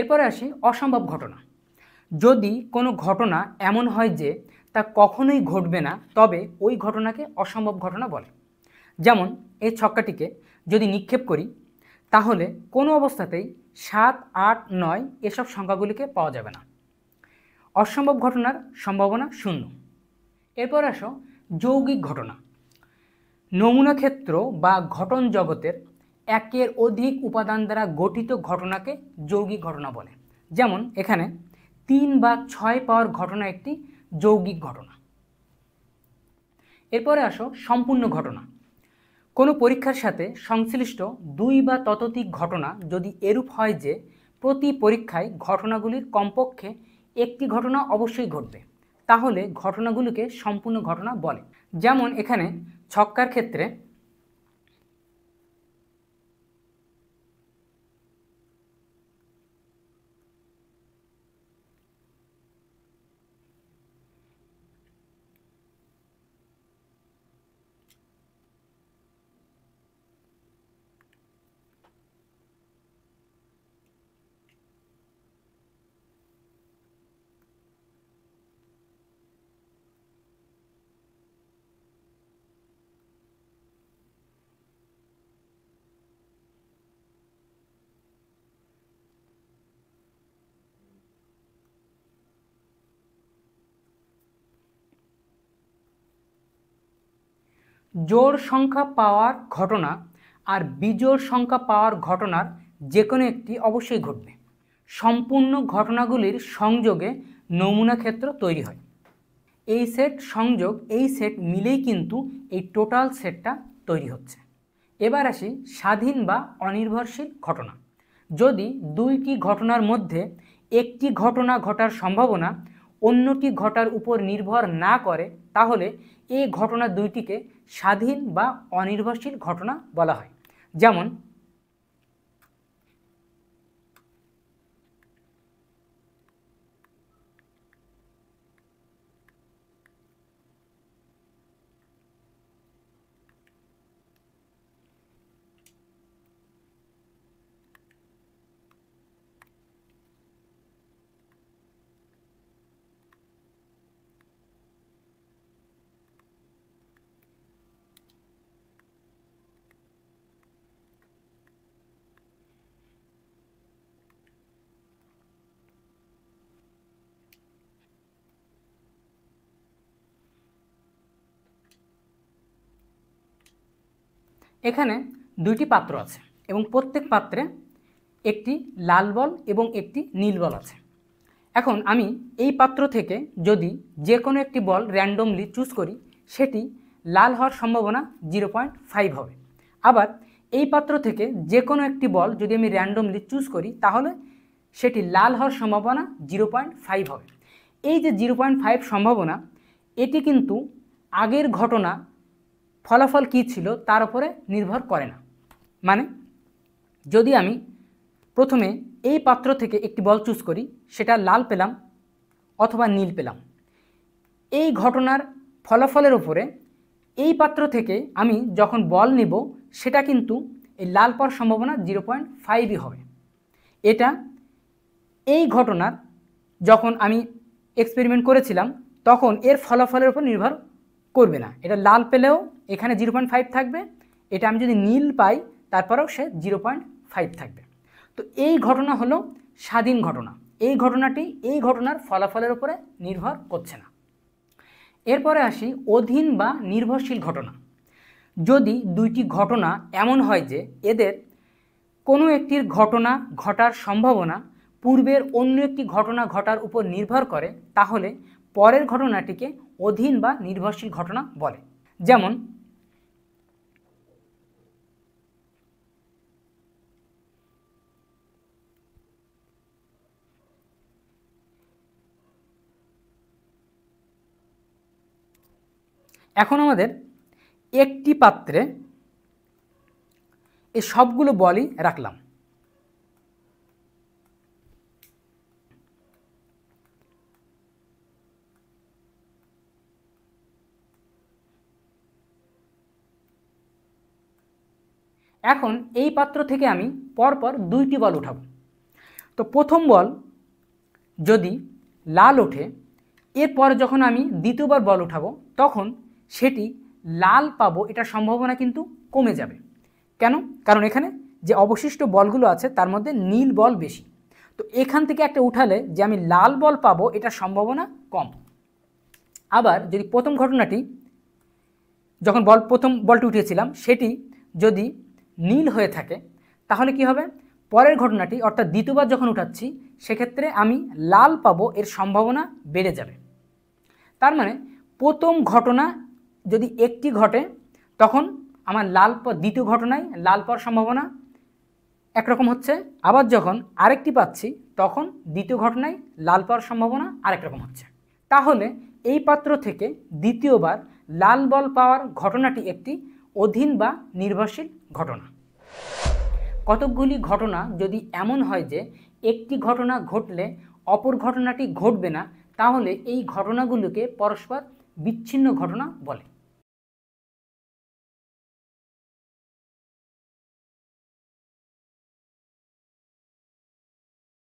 এরপরে আসি অসম্ভব ঘটনা যদি কোনো ঘটনা এমন হয় যে তা কখনোই ঘটবে না তবে ওই ঘটনাকে অসম্ভব ঘটনা বলে যেমন এই ছক্কাটিকে যদি নিক্ষেপ করি তাহলে কোনো অবস্থাতেই সাত আট নয় এসব সংখ্যাগুলিকে পাওয়া যাবে না অসম্ভব ঘটনার সম্ভাবনা শূন্য এরপর আসো যৌগিক ঘটনা নমুনা ক্ষেত্র বা ঘটন জগতের একের অধিক উপাদান দ্বারা গঠিত ঘটনাকে যৌগিক ঘটনা বলে যেমন এখানে তিন বা ছয় পাওয়ার ঘটনা একটি যৌগিক ঘটনা এরপরে আসো সম্পূর্ণ ঘটনা কোনো পরীক্ষার সাথে সংশ্লিষ্ট দুই বা ততোধিক ঘটনা যদি এরূপ হয় যে প্রতি পরীক্ষায় ঘটনাগুলির কমপক্ষে একটি ঘটনা অবশ্যই ঘটবে তাহলে ঘটনাগুলিকে সম্পূর্ণ ঘটনা বলে যেমন এখানে ছক্কার ক্ষেত্রে জোড় সংখ্যা পাওয়ার ঘটনা আর বিজোড় সংখ্যা পাওয়ার ঘটনার যে কোনো একটি অবশ্যই ঘটবে সম্পূর্ণ ঘটনাগুলির সংযোগে নমুনা ক্ষেত্র তৈরি হয় এই সেট সংযোগ এই সেট মিলেই কিন্তু এই টোটাল সেটটা তৈরি হচ্ছে এবার আসি স্বাধীন বা অনির্ভরশীল ঘটনা যদি দুইটি ঘটনার মধ্যে একটি ঘটনা ঘটার সম্ভাবনা অন্যটি ঘটার উপর নির্ভর না করে তাহলে এই ঘটনা দুইটিকে স্বাধীন বা অনির্ভরশীল ঘটনা বলা হয় যেমন এখানে দুইটি পাত্র আছে এবং প্রত্যেক পাত্রে একটি লাল বল এবং একটি নীল বল আছে এখন আমি এই পাত্র থেকে যদি যে কোনো একটি বল র্যান্ডমলি চুজ করি সেটি লাল হওয়ার সম্ভাবনা জিরো পয়েন্ট ফাইভ হবে আবার এই পাত্র থেকে যে কোনো একটি বল যদি আমি র্যান্ডমলি চুজ করি তাহলে সেটি লাল হওয়ার সম্ভাবনা জিরো পয়েন্ট ফাইভ হবে এই যে জিরো পয়েন্ট ফাইভ সম্ভাবনা এটি কিন্তু আগের ঘটনা ফলাফল কী ছিল তার উপরে নির্ভর করে না মানে যদি আমি প্রথমে এই পাত্র থেকে একটি বল চুজ করি সেটা লাল পেলাম অথবা নীল পেলাম এই ঘটনার ফলাফলের উপরে এই পাত্র থেকে আমি যখন বল নিব সেটা কিন্তু এই লাল পাওয়ার সম্ভাবনা জিরো পয়েন্ট ফাইভই হবে এটা এই ঘটনার যখন আমি এক্সপেরিমেন্ট করেছিলাম তখন এর ফলাফলের উপর নির্ভর করবে না এটা লাল পেলেও এখানে জিরো পয়েন্ট ফাইভ থাকবে এটা আমি যদি নীল পাই তারপরেও সে জিরো পয়েন্ট ফাইভ থাকবে তো এই ঘটনা হলো স্বাধীন ঘটনা এই ঘটনাটি এই ঘটনার ফলাফলের উপরে নির্ভর করছে না এরপরে আসি অধীন বা নির্ভরশীল ঘটনা যদি দুইটি ঘটনা এমন হয় যে এদের কোনো একটির ঘটনা ঘটার সম্ভাবনা পূর্বের অন্য একটি ঘটনা ঘটার উপর নির্ভর করে তাহলে পরের ঘটনাটিকে অধীন বা নির্ভরশীল ঘটনা বলে যেমন এখন আমাদের একটি পাত্রে এই সবগুলো বলই রাখলাম এখন এই পাত্র থেকে আমি পরপর দুইটি বল উঠাব তো প্রথম বল যদি লাল ওঠে এরপর যখন আমি দ্বিতীয়বার বল উঠাবো তখন সেটি লাল পাবো এটার সম্ভাবনা কিন্তু কমে যাবে কেন কারণ এখানে যে অবশিষ্ট বলগুলো আছে তার মধ্যে নীল বল বেশি তো এখান থেকে একটা উঠালে যে আমি লাল বল পাবো এটার সম্ভাবনা কম আবার যদি প্রথম ঘটনাটি যখন বল প্রথম বলটি উঠিয়েছিলাম সেটি যদি নীল হয়ে থাকে তাহলে কি হবে পরের ঘটনাটি অর্থাৎ দ্বিতীয়বার যখন উঠাচ্ছি সেক্ষেত্রে আমি লাল পাবো এর সম্ভাবনা বেড়ে যাবে তার মানে প্রথম ঘটনা যদি একটি ঘটে তখন আমার লাল দ্বিতীয় ঘটনায় লাল পাওয়ার সম্ভাবনা একরকম হচ্ছে আবার যখন আরেকটি পাচ্ছি তখন দ্বিতীয় ঘটনায় লাল পাওয়ার সম্ভাবনা আরেক রকম হচ্ছে তাহলে এই পাত্র থেকে দ্বিতীয়বার লাল বল পাওয়ার ঘটনাটি একটি অধীন বা নির্ভরশীল ঘটনা কতকগুলি ঘটনা যদি এমন হয় যে একটি ঘটনা ঘটলে অপর ঘটনাটি ঘটবে না তাহলে এই ঘটনাগুলোকে পরস্পর বিচ্ছিন্ন ঘটনা বলে